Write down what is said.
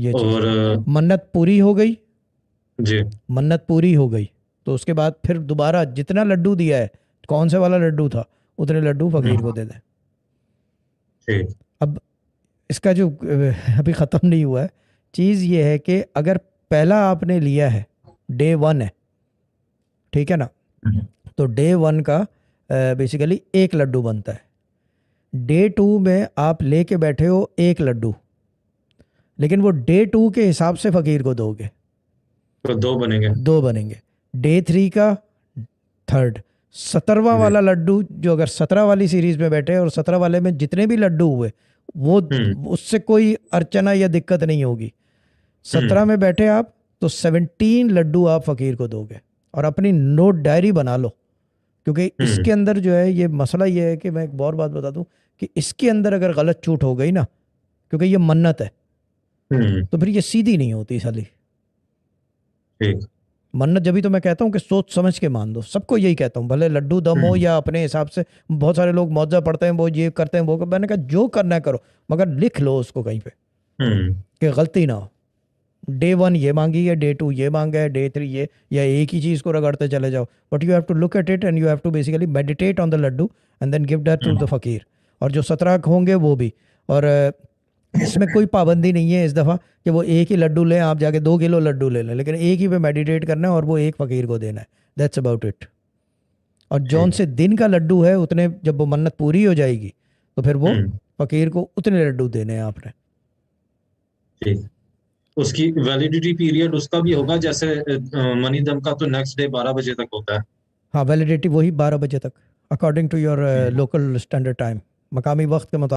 ये और मन्नत पूरी हो गई जी मन्नत पूरी हो गई तो उसके बाद फिर दोबारा जितना लड्डू दिया है कौन से वाला लड्डू था उतने लड्डू फकीर को दे दें अब इसका जो अभी ख़त्म नहीं हुआ है चीज़ ये है कि अगर पहला आपने लिया है डे वन है ठीक है ना हम्म। तो डे वन का बेसिकली एक लड्डू बनता है डे टू में आप लेके बैठे हो एक लड्डू लेकिन वो डे टू के हिसाब से फकीर को दोगे तो दो बनेंगे दो बनेंगे डे थ्री का थर्ड सत्रहवा हम्म। वाला लड्डू जो अगर सत्रह वाली सीरीज में बैठे और सत्रह वाले में जितने भी लड्डू हुए वो हम्म। उससे कोई अर्चना या दिक्कत नहीं होगी सत्रह हम्म। में बैठे आप तो सेवनटीन लड्डू आप फकीर को दोगे और अपनी नोट डायरी बना लो क्योंकि इसके अंदर जो है ये मसला ये है कि मैं एक और बात बता दूं कि इसके अंदर अगर गलत छूट हो गई ना क्योंकि ये मन्नत है हम्म। तो फिर ये सीधी नहीं होती साली मन्नत जब भी तो मैं कहता हूँ कि सोच समझ के मान दो सबको यही कहता हूँ भले लड्डू दम हो हम्म। या अपने हिसाब से बहुत सारे लोग मुआवजा पढ़ते हैं वो ये करते हैं वो कर, मैंने कहा जो करना है करो मगर लिख लो उसको कहीं पे हम्म। कि गलती ना हो डे वन ये मांगी है डे टू ये मांगा है डे थ्री ये या एक ही चीज़ को रगड़ते चले जाओ but you have to look at it and you have to basically meditate on the laddu and then give that to the फकीर और जो सत्रह होंगे वो भी और इसमें कोई पाबंदी नहीं है इस दफ़ा कि वो एक ही लड्डू लें आप जाके दो किलो लड्डू ले लें लेकिन एक ही पे मेडिटेट करना है और वो एक फ़कीर को देना है दैट्स अबाउट इट और जौन से दिन का लड्डू है उतने जब वो मन्नत पूरी हो जाएगी तो फिर वो hmm. फ़कीर को उतने लड्डू देने हैं आपने उसकी वैलिडिटी पीरियड उसका भी होगा जैसे मनी दम का तो नेक्स्ट डे बारह बजे तक होता है हाँ वैलिडिटी वही बारह बजे तक according to your local standard time मकामी वक्त के मुताबिक